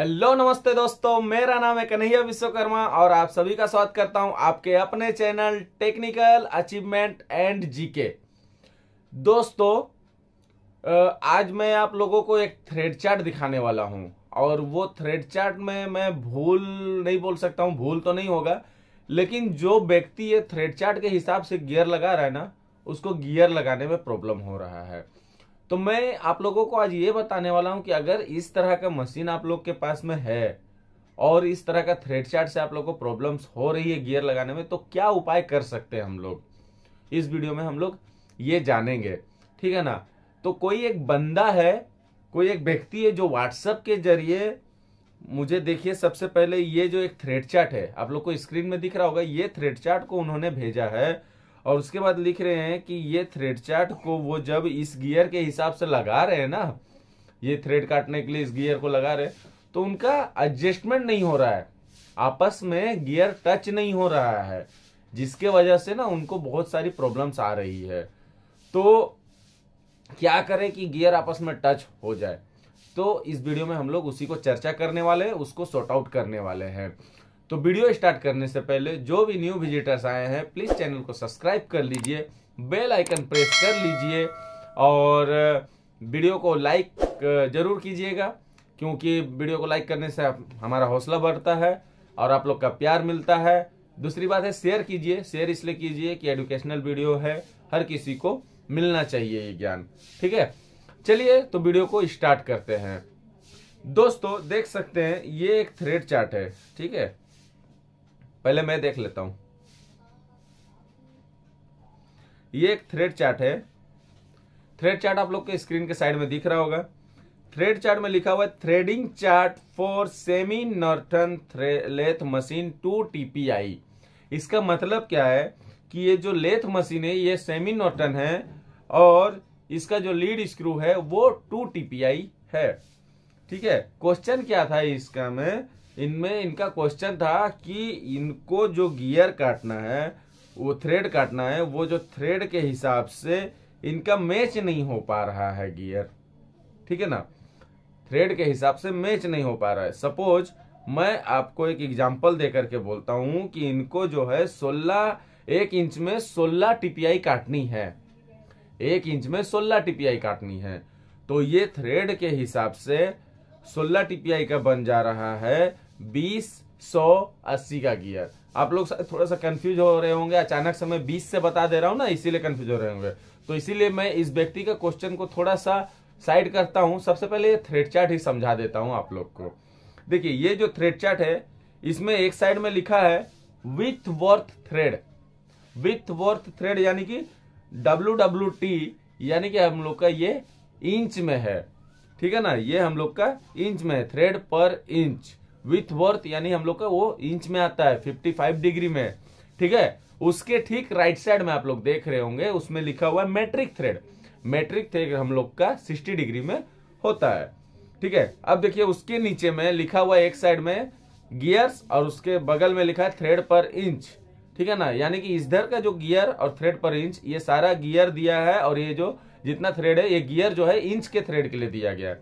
hello नमस्ते दोस्तों मेरा नाम है कन्हैया विश्वकर्मा और आप सभी का स्वागत करता हूं आपके अपने channel technical achievement and GK दोस्तों आज मैं आप लोगों को एक थ्रेड चार्ट दिखाने वाला हूं और वो थ्रेड चार्ट में मैं भूल नहीं बोल सकता हूं भूल तो नहीं होगा लेकिन जो व्यक्ति ये थ्रेड चार्ट के हिसाब से गियर लगा रहा है ना उसको गियर लगाने में प्रॉब्लम हो रहा है तो मैं आप लोगों को आज ये बताने वाला हूं कि अगर इस तरह का मशीन आप लोग के पास में है और इस तरह का थ्रेड चार्ट से आप लोग को प्रॉब्लम्स हो रही है गियर लगाने में तो क्या उपाय कर सकते हैं हम लोग इस वीडियो में हम लोग ये जानेंगे ठीक है ना तो कोई एक बंदा है कोई एक व्यक्ति है जो व्हाट्सएप के जरिए मुझे देखिए सबसे पहले ये जो एक थ्रेड चार्ट है आप लोग को स्क्रीन में दिख रहा होगा ये थ्रेड चार्ट को उन्होंने भेजा है और उसके बाद लिख रहे हैं कि ये थ्रेड चार्ट को वो जब इस गियर के हिसाब से लगा रहे हैं ना ये थ्रेड काटने के लिए इस गियर को लगा रहे तो उनका एडजस्टमेंट नहीं हो रहा है आपस में गियर टच नहीं हो रहा है जिसके वजह से ना उनको बहुत सारी प्रॉब्लम्स आ रही है तो क्या करें कि गियर आपस में टच हो जाए तो इस वीडियो में हम लोग उसी को चर्चा करने वाले हैं उसको सॉर्ट आउट करने वाले हैं तो वीडियो स्टार्ट करने से पहले जो भी न्यू विजिटर्स आए हैं प्लीज़ चैनल को सब्सक्राइब कर लीजिए बेल आइकन प्रेस कर लीजिए और uh, वीडियो को लाइक uh, ज़रूर कीजिएगा क्योंकि वीडियो को लाइक करने से हमारा हौसला बढ़ता है और आप लोग का प्यार मिलता है दूसरी बात है शेयर कीजिए शेयर इसलिए कीजिए कि एडुकेशनल वीडियो है हर किसी को मिलना चाहिए ये ज्ञान ठीक है चलिए तो वीडियो को स्टार्ट करते हैं दोस्तों देख सकते हैं ये एक थ्रेड चार्ट है ठीक है पहले मैं देख लेता हूं ये एक थ्रेड चार्ट है थ्रेड चार्ट आप लोग के स्क्रीन के साइड में दिख रहा होगा थ्रेड चार्ट में लिखा हुआ है threading chart for semi Norton lathe machine to TPI इसका मतलब क्या है कि ये जो लेथ मशीन है ये सेमी नॉर्टन है और इसका जो लीड स्क्रू है वो टू टीपीआई है ठीक है क्वेश्चन क्या था इसका में इनमें इनका क्वेश्चन था कि इनको जो गियर काटना है वो थ्रेड काटना है वो जो थ्रेड के हिसाब से इनका मैच नहीं हो पा रहा है गियर ठीक है ना थ्रेड के हिसाब से मैच नहीं हो पा रहा है सपोज मैं आपको एक एग्जाम्पल दे करके बोलता हूं कि इनको जो है सोलह एक इंच में सोलह टीपीआई काटनी है एक इंच में सोलह टीपीआई काटनी है तो ये थ्रेड के हिसाब से सोलह टीपीआई का बन जा रहा है बीस सौ अस्सी का गियर आप लोग थोड़ा सा कंफ्यूज हो रहे होंगे अचानक से मैं बीस से बता दे रहा हूँ ना इसीलिए कंफ्यूज हो रहे होंगे तो इसीलिए मैं इस व्यक्ति का क्वेश्चन को थोड़ा सा साइड करता हूँ सबसे पहले थ्रेड चार्ट ही समझा देता हूँ आप लोग को देखिए ये जो थ्रेड चार्ट है इसमें एक साइड में लिखा है Whitworth thread Whitworth thread यानी कि डब्ल्यू डब्ल्यू टी यानी कि हम लोग का ये इंच में है ठीक है ना ये हम लोग का इंच में है थ्रेड पर इंच विथ वर्थ यानी हम लोग का वो इंच में आता है 55 डिग्री में ठीक है उसके ठीक राइट साइड में आप लोग देख रहे होंगे उसमें लिखा हुआ है मैट्रिक थ्रेड मैट्रिक थ्रेड हम लोग का 60 डिग्री में होता है ठीक है अब देखिए उसके नीचे में लिखा हुआ एक साइड में गियर्स और उसके बगल में लिखा है थ्रेड पर इंच ठीक है ना यानी कि इधर का जो गियर और थ्रेड पर इंच ये सारा गियर दिया है और ये जो जितना थ्रेड है ये गियर जो है इंच के थ्रेड के लिए दिया गया है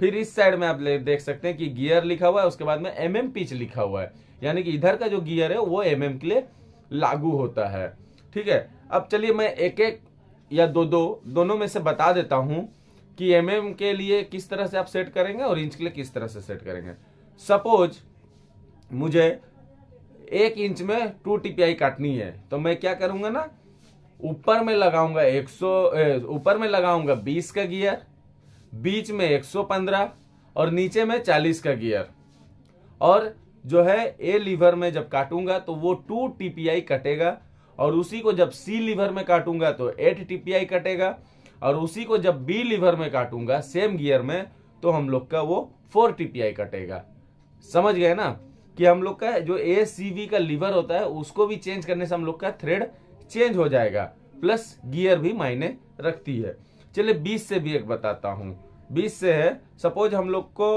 फिर इस साइड में आप देख सकते हैं कि गियर लिखा हुआ है उसके बाद में एम एम पिच लिखा हुआ है यानी कि इधर का जो गियर है वो एम एम के लिए लागू होता है ठीक है अब चलिए मैं एक एक या दो दो दोनों में से बता देता हूं कि एम एम के लिए किस तरह से आप सेट करेंगे और इंच के लिए किस तरह से सेट करेंगे सपोज मुझे एक इंच में टू टीपीआई काटनी है तो मैं क्या करूंगा ना ऊपर में लगाऊंगा 100 ऊपर में लगाऊंगा 20 का गियर बीच में 115 और नीचे में 40 का गियर और जो है ए लीवर में जब काटूंगा तो वो टू टीपीआई कटेगा और उसी को जब सी लीवर में काटूंगा तो एट टीपीआई कटेगा और उसी को जब बी लीवर में काटूंगा सेम गियर में तो हम लोग का वो फोर टीपीआई कटेगा समझ गए ना कि हम लोग का जो ए सी वी का लीवर होता है उसको भी चेंज करने से हम लोग का थ्रेड चेंज हो जाएगा प्लस गियर भी मायने रखती है चलिए बीस से भी एक बताता हूँ बीस से है सपोज हम लोग को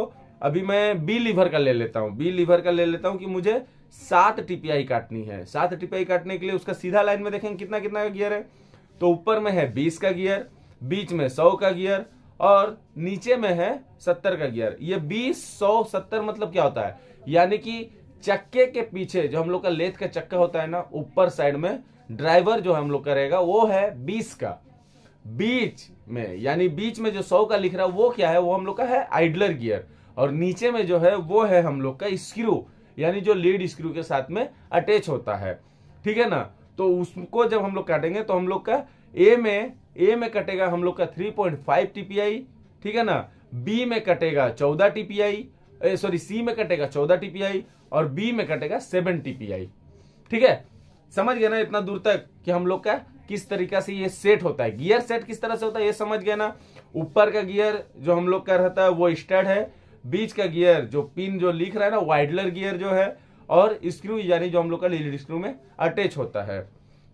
अभी मैं बी लीवर का ले लेता हूँ बी लीवर का ले लेता हूँ कि मुझे सात टीपीआई काटनी है सात टीपीआई काटने के लिए उसका सीधा लाइन में देखेंगे कितना कितना का गियर है तो ऊपर में है बीस का गियर बीच में सौ का गियर और नीचे में है सत्तर का गियर ये बीस सौ सत्तर मतलब क्या होता है यानी कि चक्के के पीछे जो हम लोग का लेथ का चक्का होता है ना ऊपर साइड में ड्राइवर जो हम लोग करेगा वो है बीस का बीच में यानी बीच में जो सौ का लिख रहा है वो क्या है वो हम लोग का है आइडलर गियर और नीचे में जो है वो है हम लोग का स्क्रू यानी जो लीड स्क्रू के साथ में अटैच होता है ठीक है ना तो उसको जब हम लोग काटेंगे तो हम लोग का ए में ए में कटेगा हम लोग का 3.5 टीपीआई ठीक है ना बी में कटेगा 14 टीपीआई सॉरी सी में कटेगा 14 टीपीआई और बी में कटेगा 7 टीपीआई ठीक है समझ गए ना इतना दूर तक कि हम लोग का किस तरीका से ये सेट होता है गियर सेट किस तरह से होता है ये समझ गया ना ऊपर का गियर जो हम लोग का रहता है वो स्टड है बीच का गियर जो पिन जो लिख रहा है ना वाइडलर गियर जो है और स्क्रू यानी जो हम लोग का लीड स्क्रू में अटैच होता है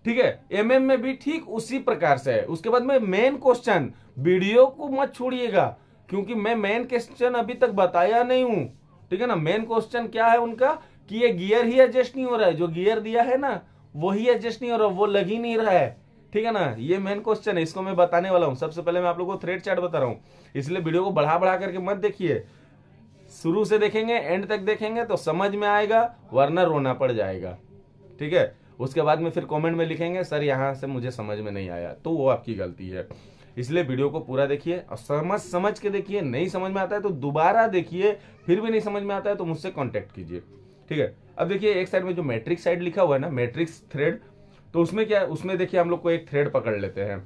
ठीक है एम एम में भी ठीक उसी प्रकार से है उसके बाद में मेन क्वेश्चन वीडियो को मत छोड़िएगा क्योंकि मैं मेन क्वेश्चन अभी तक बताया नहीं हूं ठीक है ना मेन क्वेश्चन क्या है उनका कि ये गियर ही एडजस्ट नहीं हो रहा है जो गियर दिया है ना वही एडजस्ट नहीं हो रहा वो लग ही नहीं रहा है ठीक है ना ये मेन क्वेश्चन है इसको मैं बताने वाला हूँ सबसे पहले मैं आप लोगों को थ्रेड चार्ट बता रहा हूँ इसलिए वीडियो को बढ़ा बढ़ा करके मत देखिए शुरू से देखेंगे एंड तक देखेंगे तो समझ में आएगा वरना रोना पड़ जाएगा ठीक है उसके बाद में फिर कमेंट में लिखेंगे सर यहाँ से मुझे समझ में नहीं आया तो वो आपकी गलती है इसलिए वीडियो को पूरा देखिए और समझ समझ के देखिए नहीं समझ में आता है तो दोबारा देखिए फिर भी नहीं समझ में आता है तो मुझसे कॉन्टेक्ट कीजिए ठीक है अब देखिए एक साइड में जो मैट्रिक्स साइड लिखा हुआ है ना मैट्रिक्स थ्रेड तो उसमें क्या है उसमें देखिए हम लोग को एक थ्रेड पकड़ लेते हैं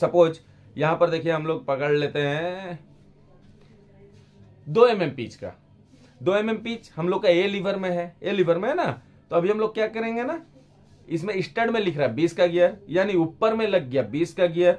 सपोज यहां पर देखिए हम लोग पकड़ लेते हैं दो एम एम पीच का दो एम एम पीच हम लोग का ए लीवर में है ए लीवर में है ना तो अभी हम लोग क्या करेंगे ना इसमें स्टड में लिख रहा है बीस का गियर यानी ऊपर में लग गया बीस का गियर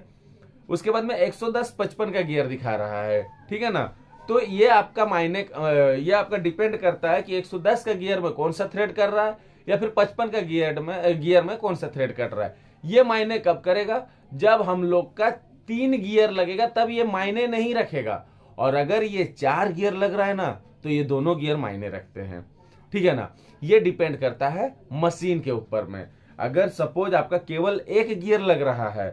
उसके बाद में दस पचपन का गियर दिखा रहा है ठीक है ना तो ये आपका मायने ये आपका डिपेंड करता है कि 110 का गियर में कौन सा थ्रेड कर रहा है या फिर पचपन का गियर में गियर में कौन सा थ्रेड कट रहा है ये मायने कब करेगा जब हम लोग का तीन गियर लगेगा तब ये मायने नहीं रखेगा और अगर ये चार गियर लग रहा है ना तो ये दोनों गियर मायने रखते हैं ठीक है ना ये डिपेंड करता है मशीन के ऊपर में अगर सपोज आपका केवल एक गियर लग रहा है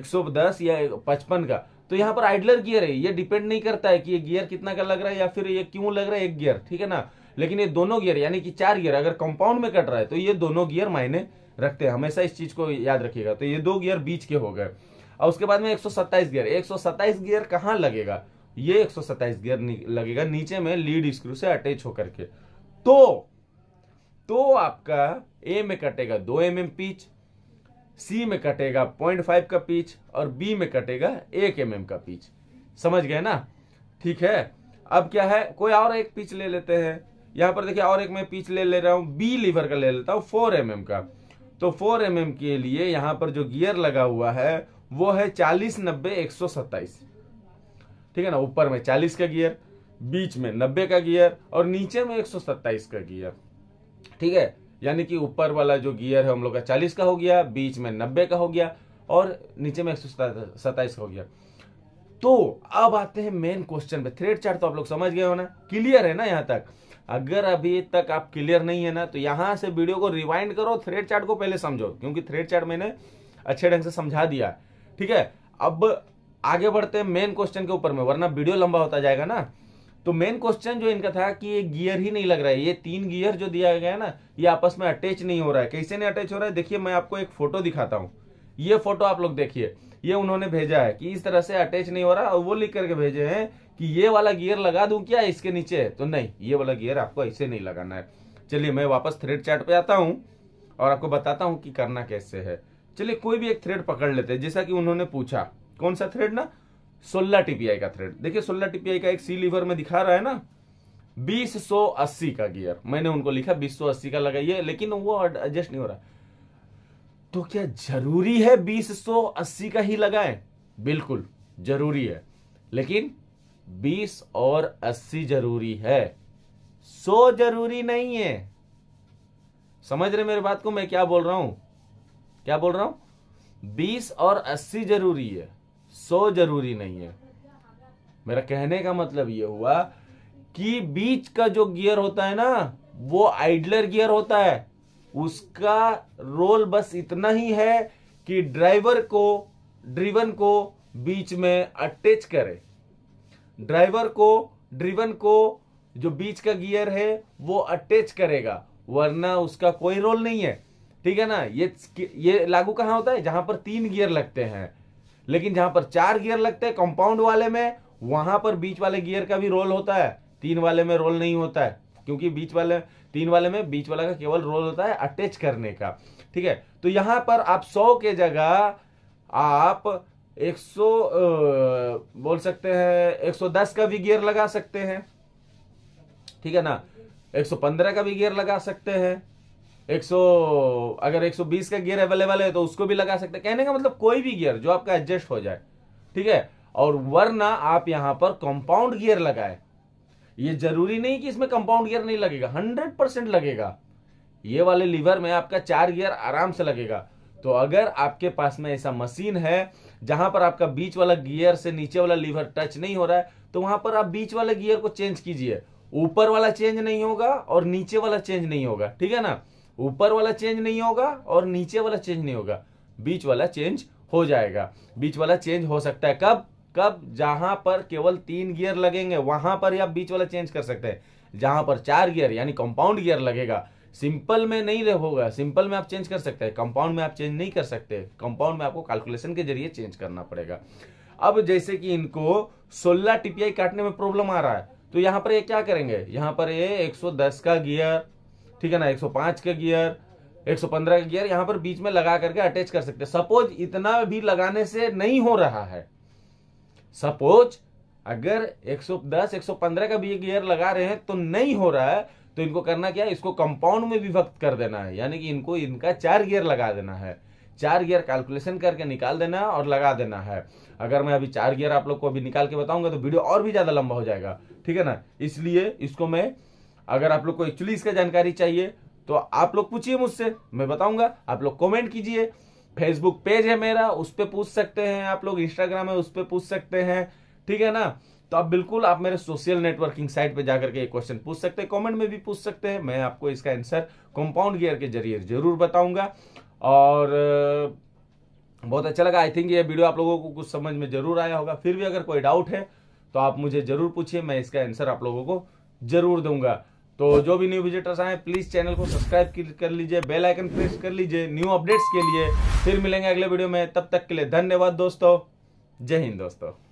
110 या 55 का तो यहाँ पर आइडलर गियर है ये डिपेंड नहीं करता है कि ये गियर कितना का लग रहा है या फिर ये क्यों लग रहा है एक गियर ठीक है ना लेकिन ये दोनों गियर यानी कि चार गियर अगर कंपाउंड में कट रहा है तो ये दोनों गियर मायने रखते हैं हमेशा इस चीज को याद रखिएगा तो ये दो गियर बीच के हो गए और उसके बाद में एक गियर एक गियर कहाँ लगेगा ये एक गियर लगेगा नीचे में लीड स्क्रू से अटैच होकर के तो तो आपका ए में कटेगा दो एम एम पीच सी में कटेगा पॉइंट फाइव का पीच और बी में कटेगा एक एम mm एम का पीच समझ गए ना ठीक है अब क्या है कोई और एक पीच ले लेते हैं यहाँ पर देखिए और एक मैं पीछे ले ले रहा हूँ बी लीवर का ले लेता हूँ फोर एम का तो फोर एम mm के लिए यहाँ पर जो गियर लगा हुआ है वो है चालीस नब्बे एक सौ सत्ताईस ठीक है ना ऊपर में चालीस का गियर बीच में नब्बे का गियर और नीचे में एक सौ का गियर ठीक है यानी कि ऊपर वाला जो गियर है हम लोग का चालीस का हो गया बीच में नब्बे का हो गया और नीचे में एक सौ का हो गया तो अब आते हैं मेन क्वेश्चन पे थ्रेड चार्ट तो आप लोग समझ गए हो ना क्लियर है ना यहाँ तक अगर अभी तक आप क्लियर नहीं है ना तो यहां से वीडियो को रिवाइंड करो थ्रेड चार्ट को पहले समझो क्योंकि थ्रेड चार्ट मैंने अच्छे ढंग से समझा दिया ठीक है अब आगे बढ़ते हैं मेन क्वेश्चन के ऊपर में वरना वीडियो लंबा होता जाएगा ना तो मेन क्वेश्चन जो इनका था कि ये गियर ही नहीं लग रहा है ये तीन गियर जो दिया गया है ना ये आपस में अटैच नहीं हो रहा है कैसे नहीं अटैच हो रहा है देखिए मैं आपको एक फोटो दिखाता हूँ ये फोटो आप लोग देखिए ये उन्होंने भेजा है कि इस तरह से अटैच नहीं हो रहा और वो लिख करके भेजे हैं कि ये वाला गियर लगा दूं क्या इसके नीचे तो नहीं ये वाला गियर आपको ऐसे नहीं लगाना है चलिए मैं वापस थ्रेड चार्ट पे आता हूँ और आपको बताता हूँ कि करना कैसे है चलिए कोई भी एक थ्रेड पकड़ लेते हैं जैसा कि उन्होंने पूछा कौन सा थ्रेड ना सोलह टीपीआई का थ्रेड देखिए सोलह टीपीआई का एक सी लीवर में दिखा रहा है ना अस्सी का गियर मैंने उनको लिखा अस्सी का लगाइए लेकिन वो एडजस्ट नहीं हो रहा तो क्या जरूरी है 2080 का ही लगाएं बिल्कुल जरूरी है लेकिन 20 और 80 जरूरी है 100 जरूरी नहीं है समझ रहे मेरे बात को मैं क्या बोल रहा हूं क्या बोल रहा हूं 20 और 80 जरूरी है 100 जरूरी नहीं है मेरा कहने का मतलब यह हुआ कि बीच का जो गियर होता है ना वो आइडलर गियर होता है उसका रोल बस इतना ही है कि ड्राइवर को ड्रिवन को बीच में अटैच करे ड्राइवर को ड्रिवन को जो बीच का गियर है वो अटैच करेगा वरना उसका कोई रोल नहीं है ठीक है ना ये ये लागू कहाँ होता है जहां पर तीन गियर लगते हैं लेकिन जहां पर चार गियर लगते हैं कंपाउंड वाले में वहां पर बीच वाले गियर का भी रोल होता है तीन वाले में रोल नहीं होता है क्योंकि बीच वाले तीन वाले में बीच वाला का केवल रोल होता है अटैच करने का ठीक है तो यहां पर आप सौ के जगह आप 100 बोल सकते हैं 110 का भी गियर लगा सकते हैं ठीक है ना 115 का भी गियर लगा सकते हैं 100 अगर 120 का गियर अवेलेबल है तो उसको भी लगा सकते हैं कहने का मतलब कोई भी गियर जो आपका एडजस्ट हो जाए ठीक है और वरना आप यहां पर कंपाउंड गियर लगाए ये जरूरी नहीं कि इसमें कंपाउंड गियर नहीं लगेगा हंड्रेड परसेंट लगेगा ये वाले लीवर में आपका चार गियर आराम से लगेगा तो अगर आपके पास में ऐसा मशीन है जहां पर आपका बीच वाला गियर से नीचे वाला लीवर टच नहीं हो रहा है तो वहां पर आप बीच वाले गियर को चेंज कीजिए ऊपर वाला चेंज नहीं होगा और नीचे वाला चेंज नहीं होगा ठीक है ना ऊपर वाला चेंज नहीं होगा और नीचे वाला चेंज नहीं होगा बीच वाला चेंज हो जाएगा बीच वाला चेंज हो सकता है कब कब जहां पर केवल तीन गियर लगेंगे वहां पर ही आप बीच वाला चेंज कर सकते हैं जहां पर चार गियर यानी कंपाउंड गियर लगेगा सिंपल में नहीं होगा सिंपल में आप चेंज कर सकते हैं कंपाउंड में आप चेंज नहीं कर सकते कंपाउंड में आपको कैलकुलेशन के जरिए चेंज करना पड़ेगा अब जैसे कि इनको 16 टीपीआई काटने में प्रॉब्लम आ रहा है तो यहां पर ये क्या करेंगे यहां पर ये 110 का गियर ठीक है ना 105 का गियर 115 का गियर यहां पर बीच में लगा करके अटैच कर सकते हैं सपोज इतना भी लगाने से नहीं हो रहा है सपोज अगर 110 115 का भी गियर लगा रहे हैं तो नहीं हो रहा है तो इनको करना क्या है इसको कंपाउंड में विभक्त कर देना है यानी कि इनको इनका चार गियर लगा देना है चार गियर कैलकुलेशन करके निकाल देना है और लगा देना है अगर मैं अभी चार गियर आप लोग को अभी निकाल के बताऊंगा तो वीडियो और भी ज्यादा लंबा हो जाएगा ठीक है ना इसलिए इसको मैं अगर आप लोग को एक्चुअली इसका जानकारी चाहिए तो आप लोग पूछिए मुझसे मैं बताऊंगा आप लोग कॉमेंट कीजिए फेसबुक पेज है मेरा उस पर पूछ सकते हैं आप लोग इंस्टाग्राम है उस पर पूछ सकते हैं ठीक है ना तो आप बिल्कुल आप मेरे सोशल नेटवर्किंग साइट पे जाकर के ये क्वेश्चन पूछ सकते हैं कमेंट में भी पूछ सकते हैं मैं आपको इसका आंसर कंपाउंड गियर के जरिए जरूर बताऊंगा और बहुत अच्छा लगा आई थिंक ये वीडियो आप लोगों को कुछ समझ में जरूर आया होगा फिर भी अगर कोई डाउट है तो आप मुझे जरूर पूछिए मैं इसका आंसर आप लोगों को जरूर दूंगा तो जो भी न्यू विजिटर्स आए प्लीज चैनल को सब्सक्राइब कर लीजिए बेल आइकन प्रेस कर लीजिए न्यू अपडेट्स के लिए फिर मिलेंगे अगले वीडियो में तब तक के लिए धन्यवाद दोस्तों जय हिंद दोस्तों